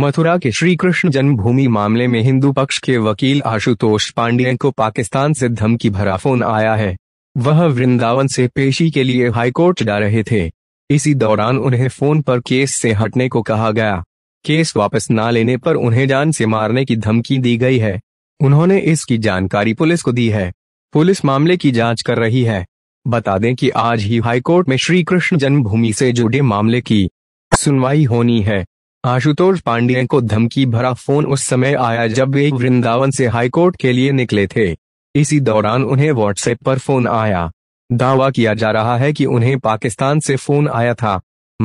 मथुरा के श्री कृष्ण जन्मभूमि मामले में हिंदू पक्ष के वकील आशुतोष पांडेय को पाकिस्तान से धमकी भरा फोन आया है वह वृंदावन से पेशी के लिए हाईकोर्ट जा रहे थे इसी दौरान उन्हें फोन पर केस से हटने को कहा गया केस वापस न लेने पर उन्हें जान से मारने की धमकी दी गई है उन्होंने इसकी जानकारी पुलिस को दी है पुलिस मामले की जांच कर रही है बता दें कि आज ही हाईकोर्ट में श्री कृष्ण जन्मभूमि से जुड़े मामले की सुनवाई होनी है आशुतोष पांडे को धमकी भरा फोन उस समय आया जब वे वृंदावन से हाईकोर्ट के लिए निकले थे इसी दौरान उन्हें व्हाट्सएप पर फोन आया दावा किया जा रहा है कि उन्हें पाकिस्तान से फोन आया था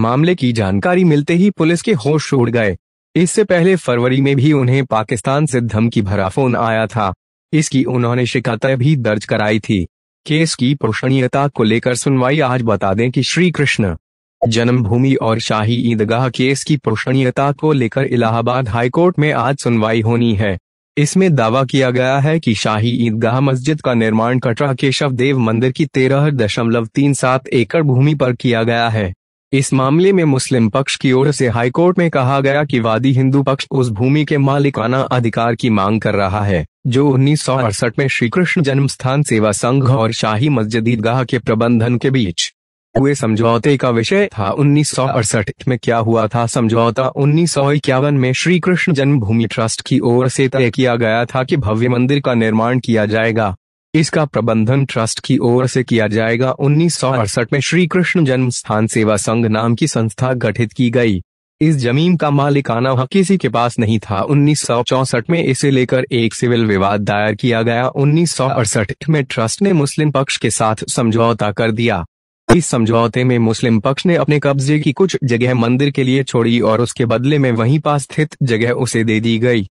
मामले की जानकारी मिलते ही पुलिस के होश उड़ गए इससे पहले फरवरी में भी उन्हें पाकिस्तान से धमकी भरा फोन आया था इसकी उन्होंने शिकायत भी दर्ज कराई थी केस की पोषणीयता को लेकर सुनवाई आज बता दें कि श्री कृष्ण जन्मभूमि और शाही ईदगाह केस की पोषणीयता को लेकर इलाहाबाद हाईकोर्ट में आज सुनवाई होनी है इसमें दावा किया गया है कि शाही ईदगाह मस्जिद का निर्माण कटरा केशव देव मंदिर की तेरह दशमलव तीन सात एकड़ भूमि पर किया गया है इस मामले में मुस्लिम पक्ष की ओर से हाईकोर्ट में कहा गया कि वादी हिंदू पक्ष उस भूमि के मालिकाना अधिकार की मांग कर रहा है जो उन्नीस में श्रीकृष्ण जन्म स्थान सेवा संघ और शाही मस्जिद ईदगाह के प्रबंधन के बीच हुए समझौते का विषय था उन्नीस में क्या हुआ था समझौता उन्नीस में श्री कृष्ण जन्मभूमि ट्रस्ट की ओर से तय किया गया था कि भव्य मंदिर का निर्माण किया जाएगा इसका प्रबंधन ट्रस्ट की ओर से किया जाएगा उन्नीस में श्री कृष्ण जन्म स्थान सेवा संघ नाम की संस्था गठित की गई इस जमीन का मालिकाना हक किसी के पास नहीं था उन्नीस में इसे लेकर एक सिविल विवाद दायर किया गया उन्नीस में ट्रस्ट ने मुस्लिम पक्ष के साथ समझौता कर दिया इस समझौते में मुस्लिम पक्ष ने अपने कब्जे की कुछ जगह मंदिर के लिए छोड़ी और उसके बदले में वहीं पास स्थित जगह उसे दे दी गई